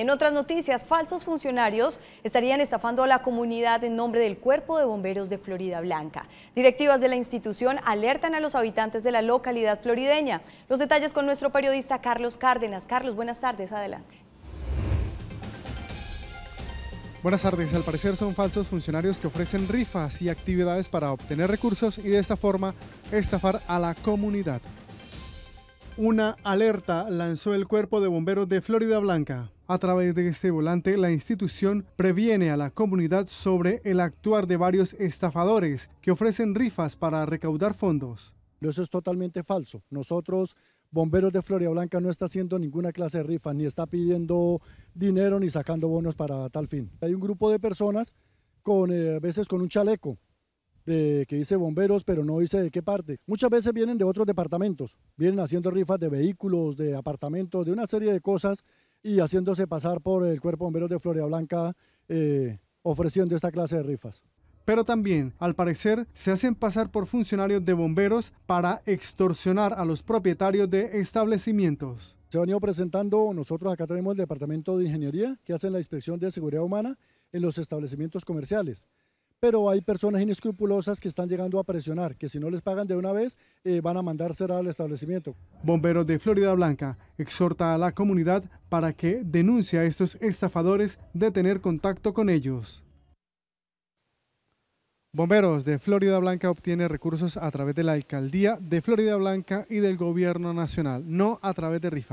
En otras noticias, falsos funcionarios estarían estafando a la comunidad en nombre del Cuerpo de Bomberos de Florida Blanca. Directivas de la institución alertan a los habitantes de la localidad florideña. Los detalles con nuestro periodista Carlos Cárdenas. Carlos, buenas tardes, adelante. Buenas tardes, al parecer son falsos funcionarios que ofrecen rifas y actividades para obtener recursos y de esta forma estafar a la comunidad. Una alerta lanzó el Cuerpo de Bomberos de Florida Blanca. A través de este volante, la institución previene a la comunidad sobre el actuar de varios estafadores que ofrecen rifas para recaudar fondos. Eso es totalmente falso. Nosotros, Bomberos de Florida Blanca, no está haciendo ninguna clase de rifa, ni está pidiendo dinero, ni sacando bonos para tal fin. Hay un grupo de personas con, eh, a veces con un chaleco, de, que dice bomberos, pero no dice de qué parte. Muchas veces vienen de otros departamentos, vienen haciendo rifas de vehículos, de apartamentos, de una serie de cosas y haciéndose pasar por el Cuerpo de Bomberos de Florida Blanca eh, ofreciendo esta clase de rifas. Pero también, al parecer, se hacen pasar por funcionarios de bomberos para extorsionar a los propietarios de establecimientos. Se han ido presentando, nosotros acá tenemos el Departamento de Ingeniería que hace la inspección de seguridad humana en los establecimientos comerciales pero hay personas inescrupulosas que están llegando a presionar, que si no les pagan de una vez, eh, van a mandar al establecimiento. Bomberos de Florida Blanca exhorta a la comunidad para que denuncie a estos estafadores de tener contacto con ellos. Bomberos de Florida Blanca obtiene recursos a través de la Alcaldía de Florida Blanca y del Gobierno Nacional, no a través de rifas.